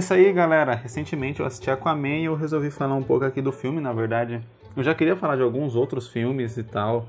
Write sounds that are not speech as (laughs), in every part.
isso aí, galera. Recentemente eu assisti Aquaman e eu resolvi falar um pouco aqui do filme, na verdade. Eu já queria falar de alguns outros filmes e tal,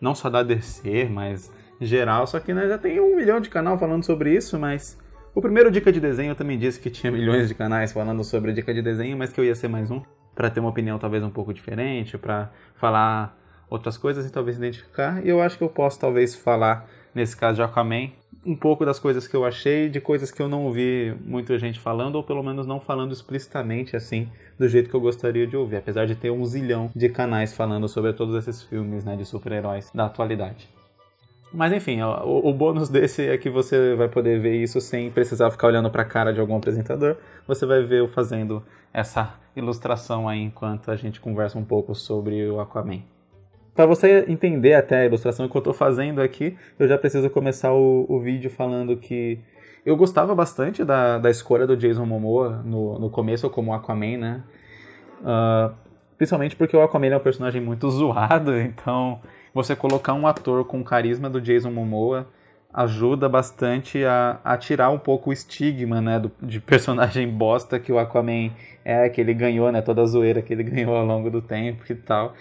não só da DC, mas geral. Só que né, já tem um milhão de canal falando sobre isso, mas o primeiro Dica de Desenho eu também disse que tinha (laughs) milhões de canais falando sobre Dica de Desenho, mas que eu ia ser mais um para ter uma opinião talvez um pouco diferente, para falar outras coisas e talvez identificar. E eu acho que eu posso talvez falar nesse caso de Aquaman, um pouco das coisas que eu achei, de coisas que eu não ouvi muita gente falando, ou pelo menos não falando explicitamente assim, do jeito que eu gostaria de ouvir, apesar de ter um zilhão de canais falando sobre todos esses filmes né, de super-heróis da atualidade. Mas enfim, o, o, bônus desse é que você vai poder ver isso sem precisar ficar olhando para a cara de algum apresentador. Você vai ver eu fazendo essa ilustração aí enquanto a gente conversa um pouco sobre o Aquaman. Para você entender até a ilustração que eu estou fazendo aqui, eu já preciso começar o, o vídeo falando que eu gostava bastante da, da escolha do Jason Momoa no, no começo como Aquaman, né? Uh, principalmente porque o Aquaman é um personagem muito (laughs) zoado, então você colocar um ator com o carisma do Jason Momoa ajuda bastante a, a tirar um pouco o estigma, né, do, de personagem bosta que o Aquaman é, que ele ganhou, né, toda a zoeira que ele (laughs) ganhou ao longo do tempo e tal.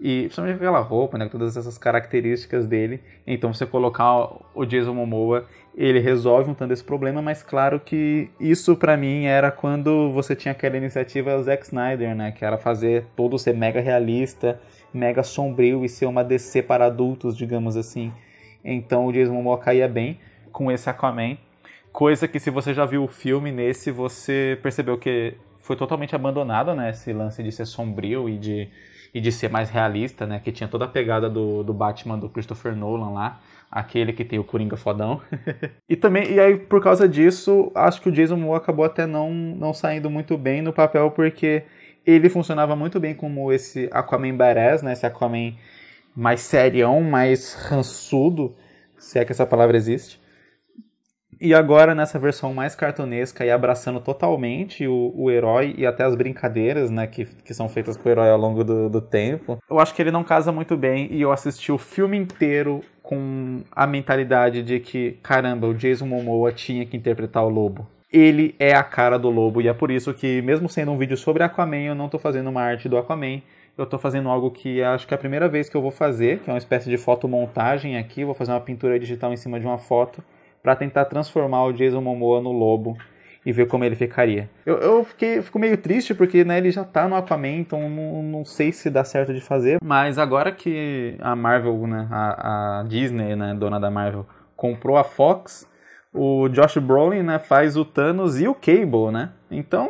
E principalmente com aquela roupa, né, com todas essas características dele. Então você colocar o Jason Momoa, ele resolve um tanto esse problema, mas claro que isso para mim era quando você tinha aquela iniciativa Zack Snyder, né, que era fazer todo ser mega realista, mega sombrio e ser uma DC para adultos, digamos assim. Então o Jason Momoa caía bem com esse Aquaman. Coisa que se você já viu o filme nesse, você percebeu que foi totalmente abandonado, né, esse lance de ser sombrio e de e de ser mais realista, né? Que tinha toda a pegada do, do Batman do Christopher Nolan lá, aquele que tem o Coringa fodão. (laughs) e também, e aí por causa disso, acho que o Jason Momoa acabou até não, não saindo muito bem no papel, porque ele funcionava muito bem como esse Aquaman badass, né? Esse Aquaman mais serião, mais rançudo, se é que essa palavra existe. E agora, nessa versão mais cartunesca e abraçando totalmente o, o herói e até as brincadeiras, né, que, que são feitas com o herói ao longo do, do tempo, eu acho que ele não casa muito bem e eu assisti o filme inteiro com a mentalidade de que, caramba, o Jason Momoa tinha que interpretar o lobo. Ele é a cara do lobo e é por isso que, mesmo sendo um vídeo sobre Aquaman, eu não tô fazendo uma arte do Aquaman, eu tô fazendo algo que acho que é a primeira vez que eu vou fazer, que é uma espécie de fotomontagem aqui, vou fazer uma pintura digital em cima de uma foto para tentar transformar o Jason Momoa no lobo e ver como ele ficaria. Eu, eu fiquei, fico meio triste porque né, ele já tá no Aquaman, então não, não sei se dá certo de fazer. Mas agora que a Marvel, né, a, a Disney, né, dona da Marvel, comprou a Fox, o Josh Brolin né, faz o Thanos e o Cable, né? Então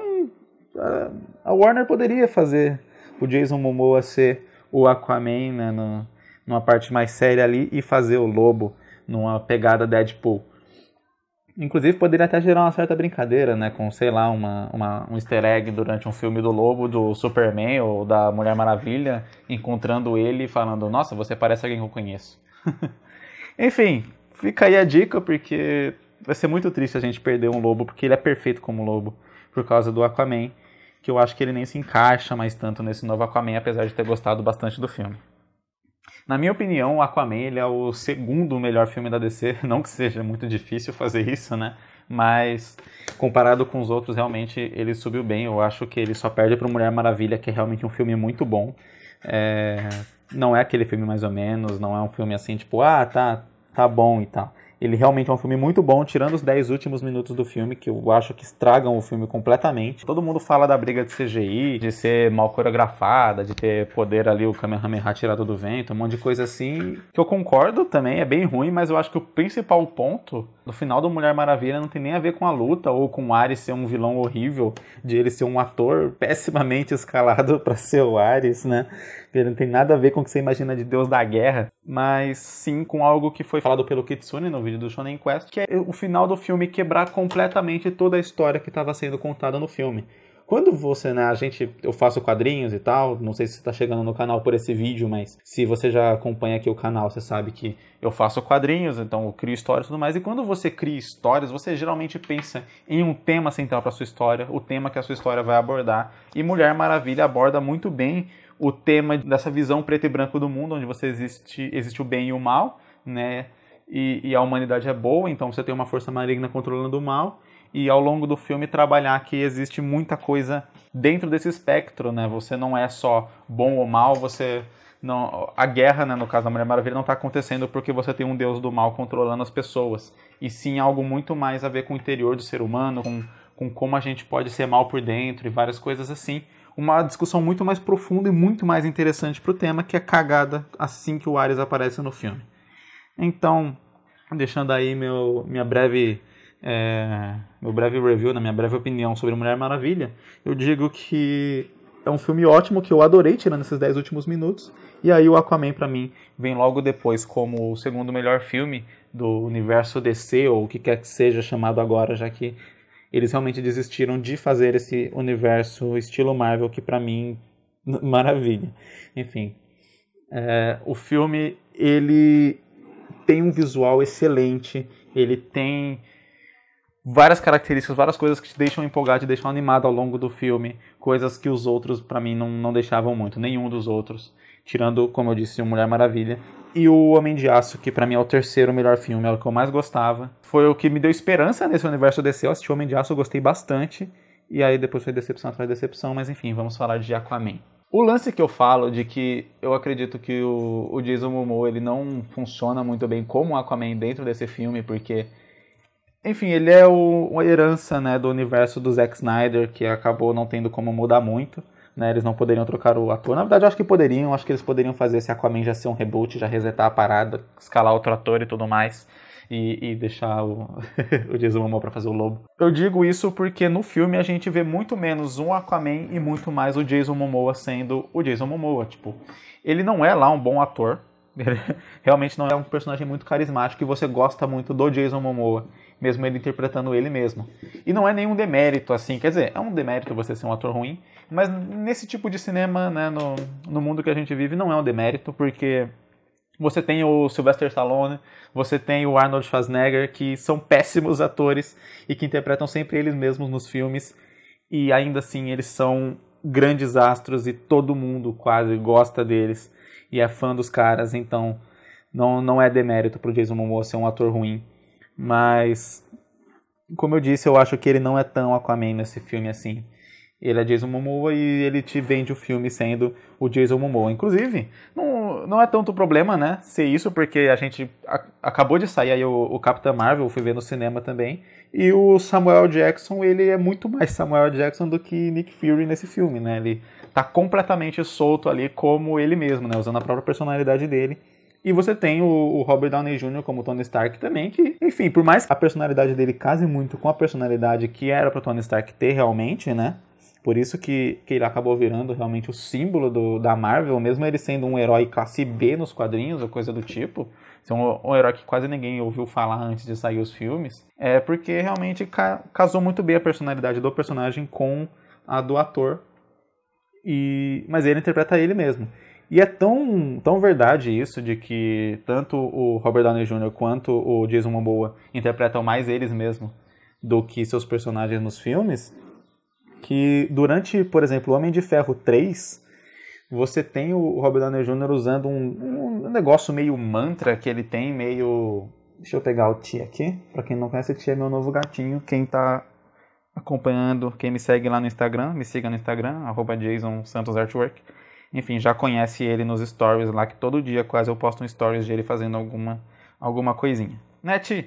a Warner poderia fazer o Jason Momoa ser o Aquaman né, no, numa parte mais séria ali e fazer o Lobo numa pegada Deadpool. Inclusive, poderia até gerar uma certa brincadeira, né? Com, sei lá, uma, uma, um easter egg durante um filme do Lobo, do Superman ou da Mulher Maravilha, encontrando ele e falando: Nossa, você parece alguém que eu conheço. (laughs) Enfim, fica aí a dica, porque vai ser muito triste a gente perder um lobo, porque ele é perfeito como lobo, por causa do Aquaman, que eu acho que ele nem se encaixa mais tanto nesse novo Aquaman, apesar de ter gostado bastante do filme. Na minha opinião, o Aquaman ele é o segundo melhor filme da DC. (laughs) Não que seja muito difícil fazer isso, né? Mas comparado com os outros, realmente ele subiu bem. Eu acho que ele só perde para Mulher Maravilha, que é realmente um filme muito bom. É... Não é aquele filme mais ou menos, não é um filme assim tipo, ah, tá, tá bom e tal. Ele realmente é um filme muito bom, tirando os 10 últimos minutos do filme, que eu acho que estragam o filme completamente. Todo mundo fala da briga de CGI, de ser mal coreografada, de ter poder ali o Kamehameha tirado do vento, um monte de coisa assim. Que eu concordo também, é bem ruim, mas eu acho que o principal ponto no final do Mulher Maravilha não tem nem a ver com a luta ou com o Ares ser um vilão horrível, de ele ser um ator pessimamente escalado (laughs) para ser o Ares, né? Ele não tem nada a ver com o que você imagina de Deus da Guerra, mas sim com algo que foi falado pelo Kitsune no vídeo do Shonen Quest, que é o final do filme quebrar completamente toda a história que estava sendo contada no filme. Quando você, né, a gente, eu faço quadrinhos e tal, não sei se você tá chegando no canal por esse vídeo, mas se você já acompanha aqui o canal, você sabe que eu faço quadrinhos, então eu crio histórias e tudo mais. E quando você cria histórias, você geralmente pensa em um tema central para sua história, o tema que a sua história vai abordar. E Mulher Maravilha aborda muito bem o tema dessa visão preto e branco do mundo, onde você existe, existe o bem e o mal, né? e, e a humanidade é boa, então você tem uma força maligna controlando o mal e ao longo do filme trabalhar que existe muita coisa dentro desse espectro, né? Você não é só bom ou mal, você não a guerra, né, no caso da Mulher Maravilha não está acontecendo porque você tem um deus do mal controlando as pessoas, e sim algo muito mais a ver com o interior do ser humano, com, com como a gente pode ser mal por dentro e várias coisas assim. Uma discussão muito mais profunda e muito mais interessante para o tema, que é cagada assim que o Ares aparece no filme. Então, deixando aí meu, minha breve, é, meu breve review, na né, minha breve opinião sobre Mulher Maravilha, eu digo que é um filme ótimo que eu adorei tirando esses 10 últimos minutos. E aí o Aquaman para mim vem logo depois como o segundo melhor filme do universo DC ou o que quer que seja chamado agora, já que eles realmente desistiram de fazer esse universo estilo Marvel que para mim (laughs) maravilha. Enfim, é, o filme ele tem um visual excelente, ele tem várias características, várias coisas que te deixam empolgado, te deixam animado ao longo do filme, coisas que os outros para mim não, não deixavam muito, nenhum dos outros, tirando, como eu disse, o Mulher Maravilha e o Homem de Aço, que para mim é o terceiro melhor filme, é o que eu mais gostava. Foi o que me deu esperança nesse universo DC, eu assisti o Homem de Aço, eu gostei bastante. E aí depois foi decepção atrás de decepção, mas enfim, vamos falar de Aquaman. O lance que eu falo de que eu acredito que o, o Jason Momoa ele não funciona muito bem como Aquaman dentro desse filme, porque enfim, ele é o, uma herança né, do universo do Zack Snyder, que acabou não tendo como mudar muito. Né, eles não poderiam trocar o ator. Na verdade, eu acho que poderiam. Acho que eles poderiam fazer esse Aquaman já ser um reboot, já resetar a parada, escalar outro ator e tudo mais e, e deixar o, (laughs) o Jason Momoa para fazer o lobo. Eu digo isso porque no filme a gente vê muito menos um Aquaman e muito mais o Jason Momoa sendo o Jason Momoa. Tipo, ele não é lá um bom ator. (laughs) realmente não é um personagem muito carismático e você gosta muito do Jason Momoa, mesmo ele interpretando ele mesmo. E não é nenhum demérito, assim, quer dizer, é um demérito você ser um ator ruim, mas nesse tipo de cinema, né, no, no mundo que a gente vive, não é um demérito, porque você tem o Sylvester Stallone, você tem o Arnold Schwarzenegger, que são péssimos atores e que interpretam sempre eles mesmos nos filmes. E ainda assim, eles são grandes astros e todo mundo quase gosta deles e é fã dos caras, então não, não é demérito pro Jason Momoa ser um ator ruim. Mas, como eu disse, eu acho que ele não é tão Aquaman nesse filme assim. Ele é Jason Momoa e ele te vende o filme sendo o Jason Momoa. Inclusive, não não, é tanto problema, né? Ser isso, porque a gente a, acabou de sair aí o, o Capitão Marvel, fui ver no cinema também. E o Samuel Jackson, ele é muito mais Samuel Jackson do que Nick Fury nesse filme, né? Ele tá completamente solto ali como ele mesmo, né? Usando a própria personalidade dele. E você tem o, Robert Downey Jr. como Tony Stark também, que, enfim, por mais que a personalidade dele case muito com a personalidade que era para Tony Stark ter realmente, né? Por isso que, que ele acabou virando realmente o símbolo do, da Marvel, mesmo ele sendo um herói classe B nos quadrinhos ou coisa do tipo, ser um, um herói que quase ninguém ouviu falar antes de sair os filmes, é porque realmente ca casou muito bem a personalidade do personagem com a do ator. E, mas ele interpreta ele mesmo. E é tão, tão verdade isso de que tanto o Robert Downey Jr. quanto o Jason Momoa interpretam mais eles mesmos do que seus personagens nos filmes, que durante, por exemplo, Homem de Ferro 3, você tem o Robert Downey Jr. usando um, um negócio meio mantra que ele tem, meio... Deixa eu pegar o Tia aqui. Pra quem não conhece, Tia é meu novo gatinho. Quem tá acompanhando, quem me segue lá no Instagram, me siga no Instagram, arroba Jason Santos Artwork. Enfim, já conhece ele nos stories lá, que todo dia quase eu posto um stories de ele fazendo alguma, alguma coisinha. Net, né,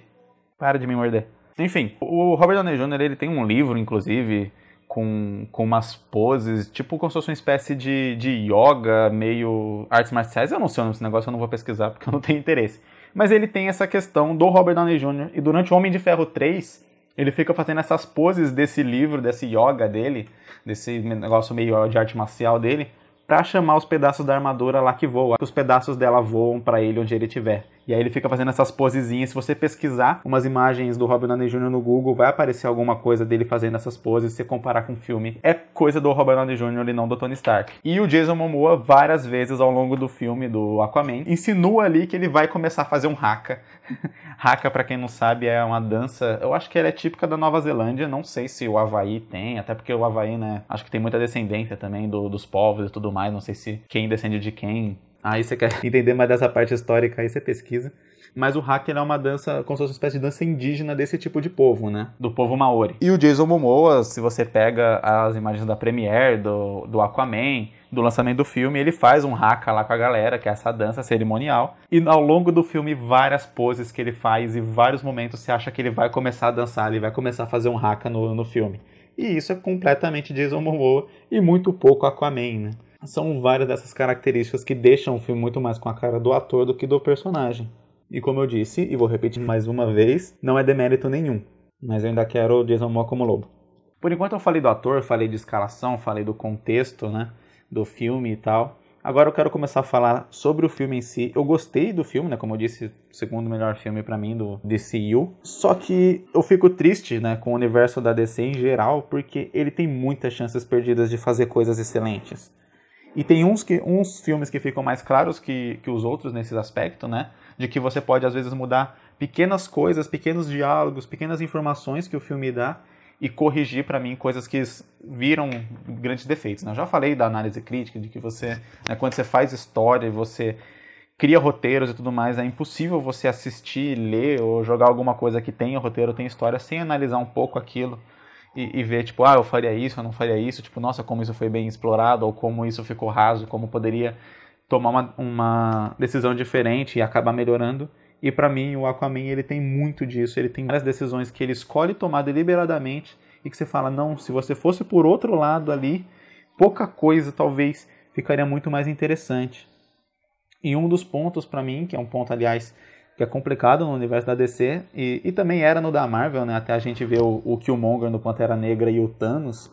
para de me morder. Enfim, o Robert Downey Jr. ele tem um livro, inclusive, com, com umas poses, tipo como se fosse uma espécie de, de yoga, meio artes marciais. Eu não sei o nome desse negócio, eu não vou pesquisar porque eu não tenho interesse. Mas ele tem essa questão do Robert Downey Jr. E durante o Homem de Ferro 3, ele fica fazendo essas poses desse livro, desse yoga dele, desse negócio meio de arte marcial dele, para chamar os pedaços da armadura lá que voa. Os pedaços dela voam para ele onde ele estiver. E aí ele fica fazendo essas posezinhas. Se você pesquisar umas imagens do Robin Downey Jr. no Google, vai aparecer alguma coisa dele fazendo essas poses. Se você comparar com o filme, é coisa do Robin Downey Jr. e não do Tony Stark. E o Jason Momoa, várias vezes ao longo do filme do Aquaman, insinua ali que ele vai começar a fazer um haka. (laughs) haka, para quem não sabe, é uma dança. Eu acho que ela é típica da Nova Zelândia. Não sei se o Havaí tem, até porque o Havaí, né? Acho que tem muita descendência também do, dos povos e tudo mais. Não sei se quem descende de quem Aí você quer (laughs) entender mais dessa parte histórica, aí você pesquisa. Mas o hacker é uma dança, como se fosse uma espécie de dança indígena desse tipo de povo, né? Do povo maori. E o Jason Momoa, se você pega as imagens da Premiere, do, do Aquaman, do lançamento do filme, ele faz um haka lá com a galera, que é essa dança cerimonial. E ao longo do filme, várias poses que ele faz e vários momentos você acha que ele vai começar a dançar, ele vai começar a fazer um haka no, no filme. E isso é completamente Jason Momoa e muito pouco Aquaman, né? São várias dessas características que deixam o filme muito mais com a cara do ator do que do personagem. E como eu disse, e vou repetir mais uma vez, não é demérito nenhum. Mas eu ainda quero o Jason Moore como lobo. Por enquanto eu falei do ator, falei de escalação, falei do contexto, né, do filme e tal. Agora eu quero começar a falar sobre o filme em si. Eu gostei do filme, né? Como eu disse, o segundo melhor filme para mim do DCU. Só que eu fico triste, né, com o universo da DC em geral, porque ele tem muitas chances perdidas de fazer coisas excelentes. E tem uns, que, uns filmes que ficam mais claros que, que os outros nesse aspecto, né? De que você pode, às vezes, mudar pequenas coisas, pequenos diálogos, pequenas informações que o filme dá e corrigir para mim coisas que viram grandes defeitos. Né? Eu já falei da análise crítica, de que você, né, quando você faz história e você cria roteiros e tudo mais, é impossível você assistir, ler ou jogar alguma coisa que tenha roteiro, tem história, sem analisar um pouco aquilo e, e, ver, tipo, ah, eu faria isso, eu não faria isso, tipo, nossa, como isso foi bem explorado, ou como isso ficou raso, como poderia tomar uma, uma decisão diferente e acabar melhorando. E para mim, o Aquaman, ele tem muito disso, ele tem várias decisões que ele escolhe tomar deliberadamente e que você fala, não, se você fosse por outro lado ali, pouca coisa talvez ficaria muito mais interessante. E um dos pontos para mim, que é um ponto, aliás, que é complicado no universo da DC, e, e também era no da Marvel, né? Até a gente vê o, o Killmonger no Pantera Negra e o Thanos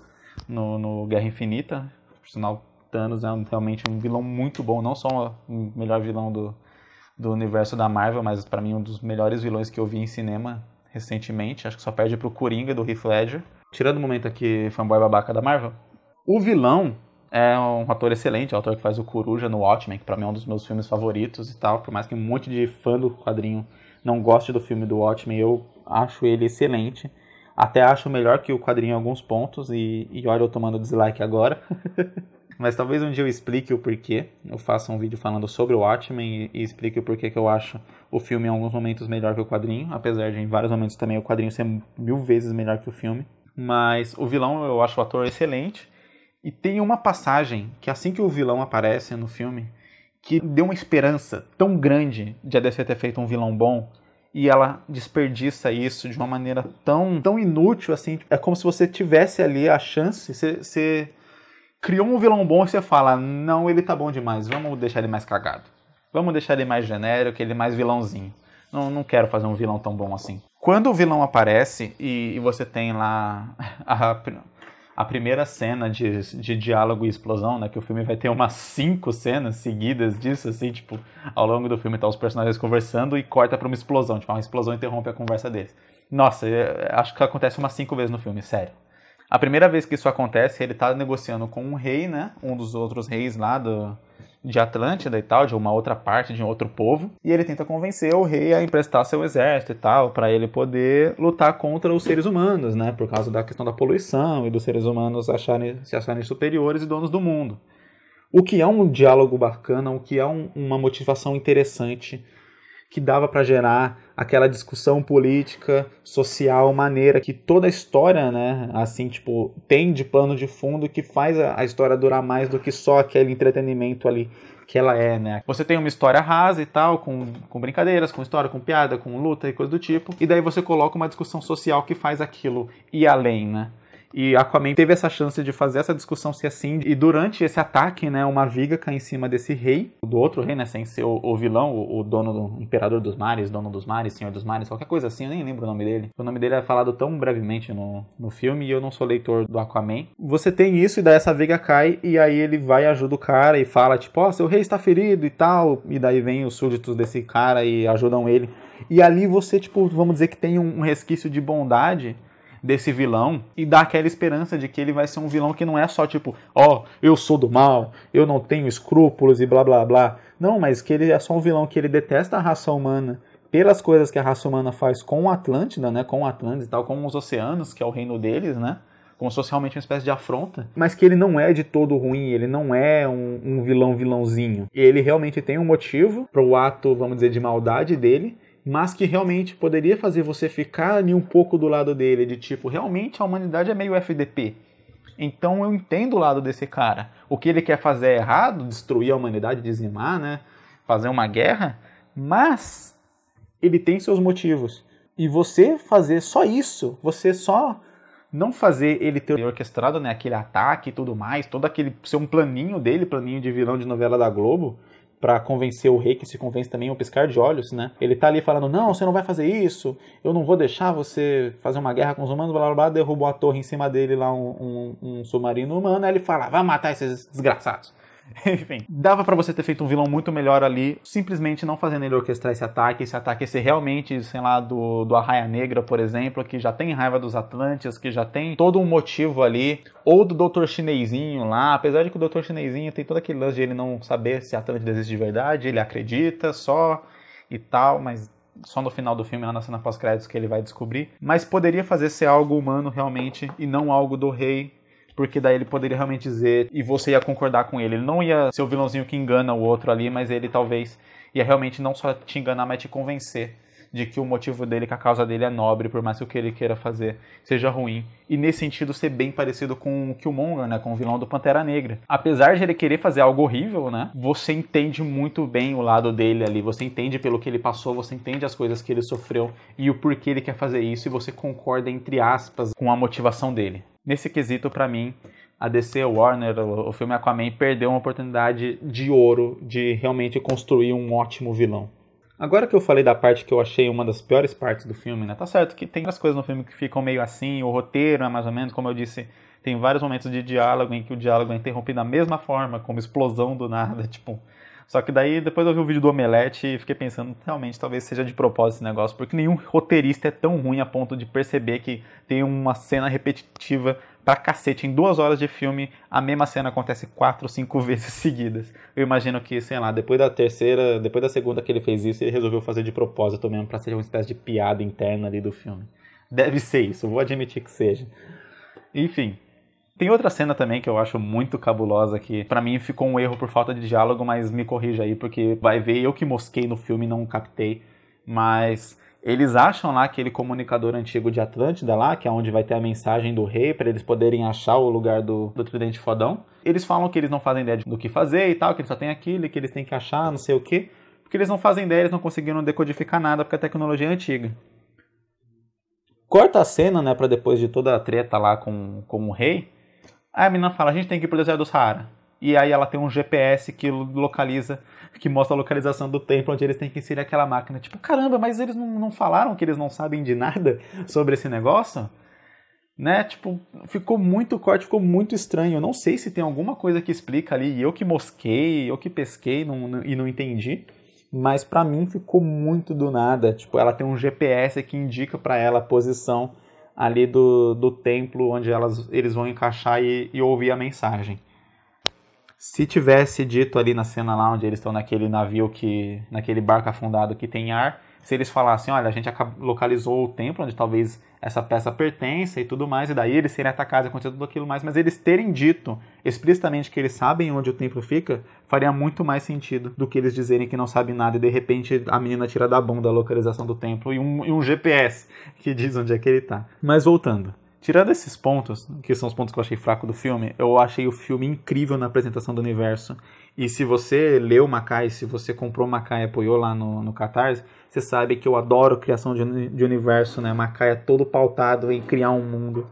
no, no Guerra Infinita. Por sinal, Thanos é um, realmente um vilão muito bom, não só o melhor vilão do, do universo da Marvel, mas para mim um dos melhores vilões que eu vi em cinema recentemente. Acho que só perde pro Coringa do Heath Ledger. Tirando o momento aqui, fanboy babaca da Marvel. O vilão é um ator excelente, é o ator que faz o Coruja no Watchmen, que pra mim é um dos meus filmes favoritos e tal, por mais que um monte de fã do quadrinho não goste do filme do Watchmen, eu acho ele excelente. Até acho melhor que o quadrinho em alguns pontos, e, e olha eu tomando dislike agora. (laughs) Mas talvez um dia eu explique o porquê. Eu faça um vídeo falando sobre o Watchmen e, e explique o porquê que eu acho o filme em alguns momentos melhor que o quadrinho. Apesar de em vários momentos também o quadrinho ser mil vezes melhor que o filme. Mas o vilão eu acho o ator excelente. E tem uma passagem que assim que o vilão aparece no filme, que deu uma esperança tão grande de a DC ter feito um vilão bom, e ela desperdiça isso de uma maneira tão, tão inútil, assim, tipo, é como se você tivesse ali a chance, você, você criou um vilão bom e você fala, não, ele tá bom demais, vamos deixar ele mais cagado. Vamos deixar ele mais genérico, ele mais vilãozinho. Não, não quero fazer um vilão tão bom assim. Quando o vilão aparece e, e você tem lá (laughs) a, a primeira cena de, de diálogo e explosão, né? Que o filme vai ter umas cinco cenas seguidas disso, assim, tipo, ao longo do filme tá os personagens conversando e corta pra uma explosão. Tipo, uma explosão interrompe a conversa deles. Nossa, é, acho que acontece umas cinco vezes no filme, sério. A primeira vez que isso acontece, ele tá negociando com um rei, né? Um dos outros reis lá do, de Atlântida e tal, de uma outra parte, de um outro povo, e ele tenta convencer o rei a emprestar seu exército e tal, para ele poder lutar contra os seres humanos, né, por causa da questão da poluição e dos seres humanos acharem, se acharem superiores e donos do mundo. O que é um diálogo bacana, o que é um, uma motivação interessante que dava para gerar aquela discussão política, social, maneira que toda a história, né, assim, tipo, tem de pano de fundo que faz a, história durar mais do que só aquele entretenimento ali que ela é, né? Você tem uma história rasa e tal, com, com brincadeiras, com história, com piada, com luta e coisa do tipo, e daí você coloca uma discussão social que faz aquilo e além, né? E Aquaman teve essa chance de fazer essa discussão se assim. E durante esse ataque, né, uma viga cai em cima desse rei, do outro rei, né, sem ser o, o vilão, o, o, dono do imperador dos mares, dono dos mares, senhor dos mares, qualquer coisa assim, eu nem lembro o nome dele. O nome dele é falado tão brevemente no, no filme e eu não sou leitor do Aquaman. Você tem isso e daí essa viga cai e aí ele vai e ajuda o cara e fala, tipo, ó, oh, seu rei está ferido e tal. E daí vem os súditos desse cara e ajudam ele. E ali você, tipo, vamos dizer que tem um resquício de bondade desse vilão e dá aquela esperança de que ele vai ser um vilão que não é só tipo, ó, oh, eu sou do mal, eu não tenho escrúpulos e blá blá blá. Não, mas que ele é só um vilão que ele detesta a raça humana pelas coisas que a raça humana faz com o Atlântida, né, com o Atlântida e tal, com os oceanos, que é o reino deles, né? como socialmente uma espécie de afronta, mas que ele não é de todo ruim, ele não é um, um vilão vilãozinho. Ele realmente tem um motivo para o ato, vamos dizer, de maldade dele, mas que realmente poderia fazer você ficar ali um pouco do lado dele, de tipo, realmente a humanidade é meio FDP. Então eu entendo o lado desse cara. O que ele quer fazer é errado, destruir a humanidade, dizimar, né? Fazer uma guerra, mas ele tem seus motivos. E você fazer só isso, você só não fazer ele ter orquestrado, né, aquele ataque e tudo mais, todo aquele ser um planinho dele, planinho de vilão de novela da Globo, para convencer o rei, que se convence também o é piscar de olhos, né? Ele tá ali falando: "Não, você não vai fazer isso. Eu não vou deixar você fazer uma guerra com os humanos, blá blá blá". Derrubou a torre em cima dele lá um, um, um submarino humano. Aí ele fala: "Vai matar esses desgraçados". (laughs) Enfim, dava para você ter feito um vilão muito melhor ali, simplesmente não fazendo ele orquestrar esse ataque, esse ataque ser realmente, sei lá, do, do Arraia Negra, por exemplo, que já tem raiva dos Atlantes, que já tem todo um motivo ali, ou do Doutor Chinesinho lá, apesar de que o Doutor Chinesinho tem todo aquele lance de ele não saber se Atlântida existe de verdade, ele acredita só e tal, mas só no final do filme, lá na cena pós-créditos, que ele vai descobrir. Mas poderia fazer ser algo humano realmente e não algo do rei porque daí ele poderia realmente dizer e você ia concordar com ele. Ele não ia ser o vilãozinho que engana o outro ali, mas ele talvez ia realmente não só te enganar, mas te convencer de que o motivo dele, é que a causa dele é nobre, por mais que o que ele queira fazer seja ruim. E nesse sentido, ser bem parecido com o Killmonger, né? Com o vilão do Pantera Negra. Apesar de ele querer fazer algo horrível, né? Você entende muito bem o lado dele ali. Você entende pelo que ele passou, você entende as coisas que ele sofreu e o porquê ele quer fazer isso. E você concorda, entre aspas, com a motivação dele. Nesse quesito, para mim, a DC Warner, o filme Aquaman, perdeu uma oportunidade de ouro de realmente construir um ótimo vilão. Agora que eu falei da parte que eu achei uma das piores partes do filme, né? Tá certo que tem as coisas no filme que ficam meio assim, o roteiro é mais ou menos, como eu disse, tem vários momentos de diálogo em que o diálogo é interrompido da mesma forma, como explosão do nada, (laughs) tipo. Só que daí depois eu vi o vídeo do Omelete e fiquei pensando, realmente talvez seja de propósito esse negócio, porque nenhum roteirista é tão ruim a ponto de perceber que tem uma cena repetitiva pra cacete. Em duas horas de filme, a mesma cena acontece quatro, cinco (laughs) vezes seguidas. Eu imagino que, sei lá, depois da terceira, depois da segunda que ele fez isso, ele resolveu fazer de propósito mesmo, pra ser uma espécie de piada interna ali do filme. Deve ser isso, vou admitir que seja. Enfim, tem outra cena também que eu acho muito cabulosa que para mim ficou um erro por falta de diálogo, mas me corrija aí porque vai ver eu que mosquei no filme e não captei, mas eles acham lá aquele comunicador antigo de Atlântida lá, que é onde vai ter a mensagem do rei para eles poderem achar o lugar do, do tridente fodão. Eles falam que eles não fazem ideia do que fazer e tal, que eles só tem aquilo, que eles têm que achar, não sei o quê. Porque eles não fazem ideia, eles não conseguiram decodificar nada porque a tecnologia é antiga. Corta a cena, né, para depois de toda a treta lá com, com o rei. Aí a menina fala: a gente tem que ir pro deserto do Saara e aí ela tem um GPS que localiza, que mostra a localização do templo onde eles têm que inserir aquela máquina. Tipo, caramba, mas eles não, não falaram que eles não sabem de nada (laughs) sobre esse negócio? Né? Tipo, ficou muito corte, ficou muito estranho. Eu não sei se tem alguma coisa que explica ali, eu que mosquei, eu que pesquei não, não, e não entendi. Mas para mim ficou muito do nada. Tipo, ela tem um GPS que indica para ela a posição ali do, do templo onde elas, eles vão encaixar e, e ouvir a mensagem. Se tivesse dito ali na cena lá onde eles estão naquele navio que. naquele barco afundado que tem ar, se eles falassem, olha, a gente localizou o templo onde talvez essa peça pertence e tudo mais, e daí eles serem atacados e acontecer tudo aquilo mais, mas eles terem dito explicitamente que eles sabem onde o templo fica, faria muito mais sentido do que eles dizerem que não sabem nada e de repente a menina tira da bunda a localização do templo e um, e um GPS que diz onde é que ele está. Mas voltando. Tirando esses pontos, que são os pontos que eu achei fraco do filme, eu achei o filme incrível na apresentação do universo. E se você leu Macai, se você comprou Macai e apoiou lá no, no Catarse, você sabe que eu adoro criação de, de universo, né? Macai é todo pautado em criar um mundo.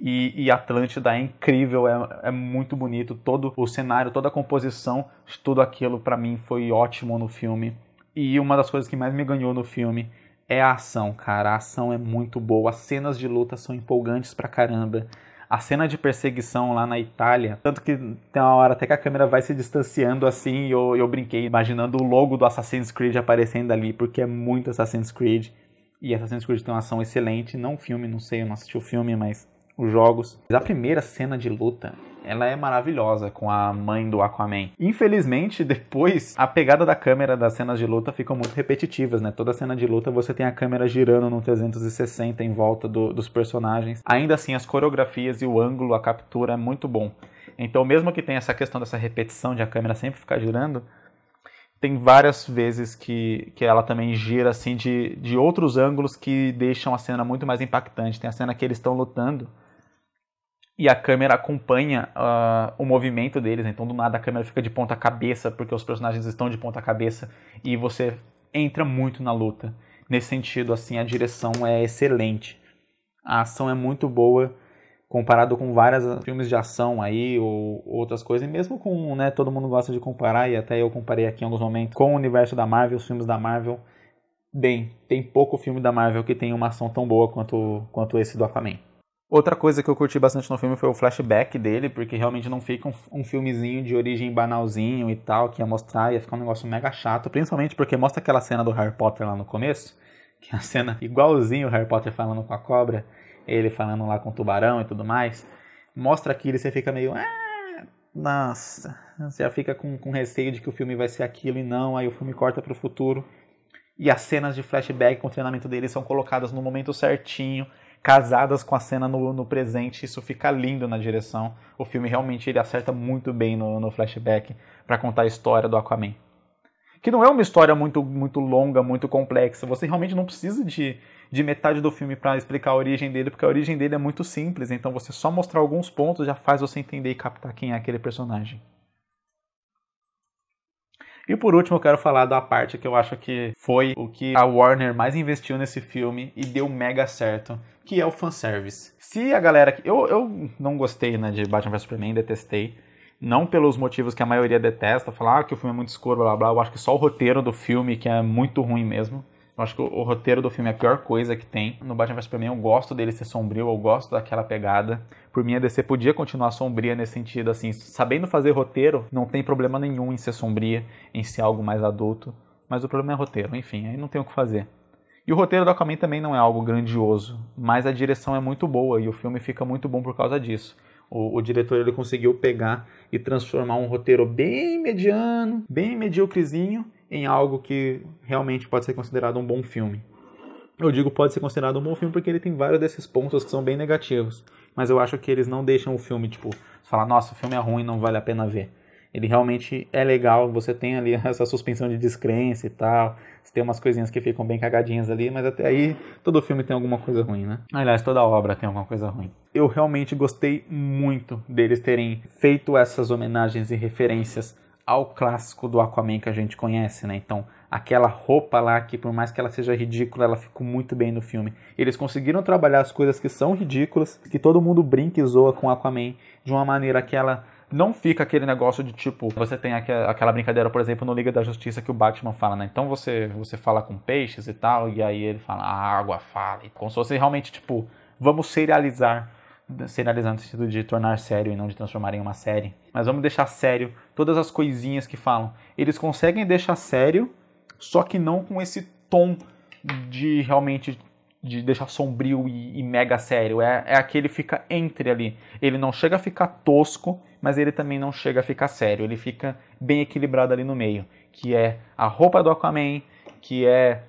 E, e Atlântida é incrível, é, é muito bonito. Todo o cenário, toda a composição, tudo aquilo para mim foi ótimo no filme. E uma das coisas que mais me ganhou no filme é a ação, cara. A ação é muito boa. As cenas de luta são empolgantes pra caramba. A cena de perseguição lá na Itália, tanto que tem uma hora até que a câmera vai se distanciando assim e eu, eu brinquei imaginando o logo do Assassin's Creed aparecendo ali, porque é muito Assassin's Creed. E Assassin's Creed tem uma ação excelente, não filme, não sei, eu não assisti o filme, mas os jogos. A primeira cena de luta ela é maravilhosa com a mãe do Aquaman. Infelizmente, (laughs) depois, a pegada da câmera das cenas de luta ficam muito repetitivas, né? Toda cena de luta você tem a câmera girando num 360 em volta do, dos personagens. Ainda assim, as coreografias e o ângulo, a captura é muito bom. Então, mesmo que tenha essa questão dessa repetição de a câmera sempre ficar girando, tem várias vezes que, que ela também gira assim de, de outros ângulos que deixam a cena muito mais impactante. Tem a cena que eles estão lutando e a câmera acompanha uh, o movimento deles. Né? Então, do nada, a câmera fica de ponta cabeça, porque os personagens estão de ponta cabeça, e você entra muito na luta. Nesse sentido, assim, a direção é excelente. A ação é muito boa, comparado com vários filmes de ação aí, ou outras coisas. E mesmo com, né, todo mundo gosta de comparar, e até eu comparei aqui em alguns momentos, com o universo da Marvel, os filmes da Marvel. Bem, tem pouco filme da Marvel que tem uma ação tão boa quanto, quanto esse do Aquaman. Outra coisa que eu curti bastante no filme foi o flashback dele, porque realmente não fica um, um, filmezinho de origem banalzinho e tal, que ia mostrar, ia ficar um negócio mega chato, principalmente porque mostra aquela cena do Harry Potter lá no começo, (laughs) que é a cena igualzinho o Harry Potter falando com a cobra, ele falando lá com o tubarão e tudo mais. Mostra aquilo e você fica meio. Ah, nossa, você já fica com, com receio de que o filme vai ser aquilo e não, aí o filme corta para o futuro. E as cenas de flashback com o treinamento dele são colocadas no momento certinho casadas com a cena no, no presente, isso fica lindo na direção. O filme realmente ele acerta muito bem no, no flashback para contar a história do Aquaman. Que não é uma história muito, muito longa, muito complexa. Você realmente não precisa de, de metade do filme para explicar a origem dele, porque a origem dele é muito simples. Então você só mostrar alguns pontos já faz você entender e captar quem é aquele personagem. E por último, eu quero falar da parte que eu acho que foi o que a Warner mais investiu nesse filme e deu mega certo, que é o fanservice. Se a galera. Eu, eu não gostei né, de Batman vs Superman, detestei. Não pelos motivos que a maioria detesta, falar ah, que o filme é muito escuro, blá blá. Eu acho que só o roteiro do filme que é muito ruim mesmo. Eu acho que o, o roteiro do filme é a pior coisa que tem. No Batman vs Superman eu gosto dele ser sombrio, eu gosto daquela pegada. Por mim, a DC podia continuar sombria nesse sentido, assim, sabendo fazer roteiro, não tem problema nenhum em ser sombria, em ser algo mais adulto. Mas o problema é roteiro, enfim, aí não tem o que fazer. E o roteiro do Aquaman também não é algo grandioso, mas a direção é muito boa e o filme fica muito bom por causa disso. O, o, diretor ele conseguiu pegar e transformar um roteiro bem mediano, bem medíocrezinho, em algo que realmente pode ser considerado um bom filme. Eu digo pode ser considerado um bom filme porque ele tem vários desses pontos que são bem negativos, mas eu acho que eles não deixam o filme tipo falar nossa o filme é ruim não vale a pena ver ele realmente é legal, você tem ali (laughs) essa suspensão de descrença e tal, você tem umas coisinhas que ficam bem cagadinhas ali, mas até aí todo filme tem alguma coisa ruim, né? Aliás, toda obra tem alguma coisa ruim. Eu realmente gostei muito deles terem feito essas homenagens e referências ao clássico do Aquaman que a gente conhece, né? Então, aquela roupa lá que por mais que ela seja ridícula, ela ficou muito bem no filme. Eles conseguiram trabalhar as coisas que são ridículas, que todo mundo brinca e zoa com o Aquaman de uma maneira que ela não fica aquele negócio de tipo, você tem aquela brincadeira, por exemplo, no Liga da Justiça que o Batman fala, né? Então você, você fala com peixes e tal, e aí ele fala, a água fala, e como se fosse realmente tipo, vamos serializar. Serializar no sentido de tornar sério e não de transformar em uma série. Mas vamos deixar sério todas as coisinhas que falam. Eles conseguem deixar sério, só que não com esse tom de realmente de deixar sombrio e, e mega sério. É, é aquele fica entre ali. Ele não chega a ficar tosco, mas ele também não chega a ficar sério. Ele fica bem equilibrado ali no meio. Que é a roupa do Aquaman, que é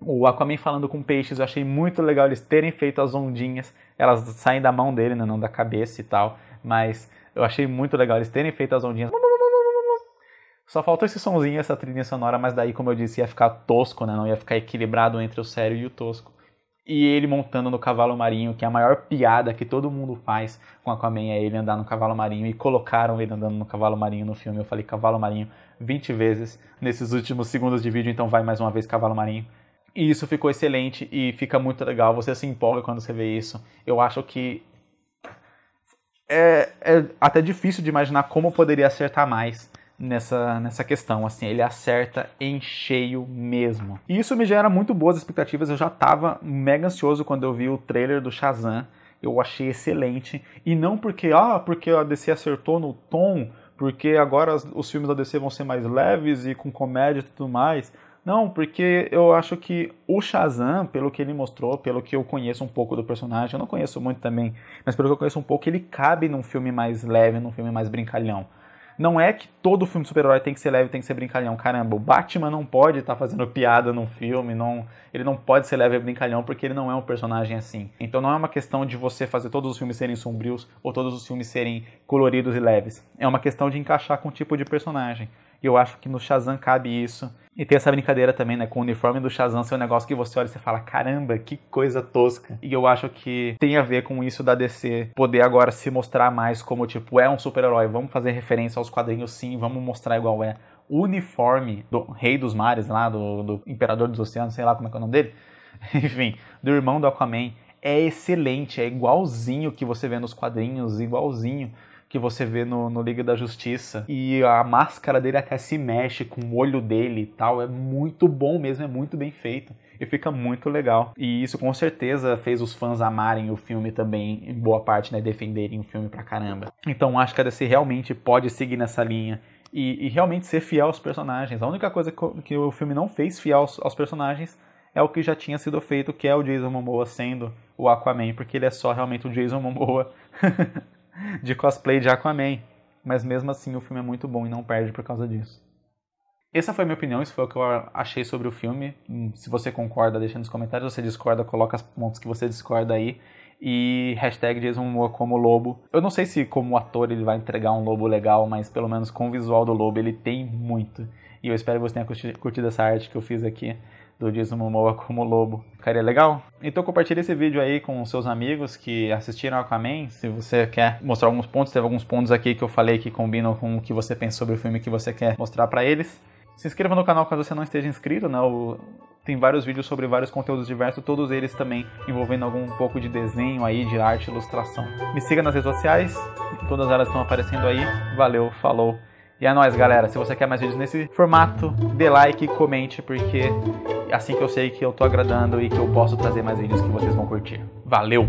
o Aquaman falando com peixes. Eu achei muito legal eles terem feito as ondinhas. Elas saem da mão dele, né? não da cabeça e tal. Mas eu achei muito legal eles terem feito as ondinhas. Só faltou esse sonzinho, essa trilha sonora, mas daí, como eu disse, ia ficar tosco, né? Não ia ficar equilibrado entre o sério e o tosco e ele montando no cavalo marinho, que é a maior piada que todo mundo faz com Aquaman, é ele andar no cavalo marinho, e colocaram ele andando no cavalo marinho no filme, eu falei cavalo marinho 20 vezes nesses últimos segundos de vídeo, então vai mais uma vez cavalo marinho. E isso ficou excelente e fica muito legal, você se empolga quando você vê isso. Eu acho que é, é até difícil de imaginar como poderia acertar mais nessa, nessa questão, assim, ele acerta em cheio mesmo. E isso me gera muito boas expectativas, eu já estava mega ansioso quando eu vi o trailer do Shazam, eu achei excelente, e não porque, ah, porque a DC acertou no tom, porque agora os filmes da DC vão ser mais leves e com comédia e tudo mais, não, porque eu acho que o Shazam, pelo que ele mostrou, pelo que eu conheço um pouco do personagem, eu não conheço muito também, mas pelo que eu conheço um pouco, ele cabe num filme mais leve, num filme mais brincalhão. Não é que todo filme de super-herói tem que ser leve, tem que ser brincalhão. Caramba, o Batman não pode estar tá fazendo piada num filme, não, ele não pode ser leve e brincalhão porque ele não é um personagem assim. Então não é uma questão de você fazer todos os filmes serem sombrios ou todos os filmes serem coloridos e leves. É uma questão de encaixar com o tipo de personagem. E eu acho que no Shazam cabe isso. E tem essa brincadeira também, né? Com o uniforme do Shazam ser um negócio que você olha e você fala, caramba, que coisa tosca. E eu acho que tem a ver com isso da DC poder agora se mostrar mais como, tipo, é um super-herói, vamos fazer referência aos quadrinhos sim, vamos mostrar igual é. O uniforme do Rei dos Mares lá, do, do Imperador dos Oceanos, sei lá como é que é o nome dele. (laughs) Enfim, do irmão do Aquaman. É excelente, é igualzinho que você vê nos quadrinhos, igualzinho que você vê no, no Liga da Justiça. E a máscara dele até se mexe com o olho dele e tal. É muito bom mesmo, é muito bem feito. E fica muito legal. E isso com certeza fez os fãs amarem o filme também, em boa parte, né? Defenderem o filme pra caramba. Então acho que a DC realmente pode seguir nessa linha. E, e realmente ser fiel aos personagens. A única coisa que o filme não fez fiel aos, aos personagens é o que já tinha sido feito, que é o Jason Momoa sendo o Aquaman, porque ele é só realmente o Jason Momoa (laughs) de cosplay de Aquaman. Mas mesmo assim o filme é muito bom e não perde por causa disso. Essa foi a minha opinião, isso foi o que eu achei sobre o filme. Hum, se você concorda, deixa nos comentários. Se você discorda, coloca os pontos que você discorda aí. E hashtag Jason Momoa como lobo. Eu não sei se como ator ele vai entregar um lobo legal, mas pelo menos com o visual do lobo ele tem muito. E eu espero que você tenha curtido essa arte que eu fiz aqui do Jason Momoa como lobo. Ficaria legal? Então compartilhe esse vídeo aí com seus amigos que assistiram Aquaman. Se você quer mostrar alguns pontos, teve alguns pontos aqui que eu falei que combinam com o que você pensa sobre o filme que você quer mostrar para eles. Se inscreva no canal caso você não esteja inscrito, né? O... Tem vários vídeos sobre vários conteúdos diversos, todos eles também envolvendo algum pouco de desenho aí, de arte, ilustração. Me siga nas redes sociais, todas elas estão aparecendo aí. Valeu, falou! E é nóis, galera. Se você quer mais vídeos nesse formato, dê like, comente, porque é assim que eu sei que eu tô agradando e que eu posso trazer mais vídeos que vocês vão curtir. Valeu!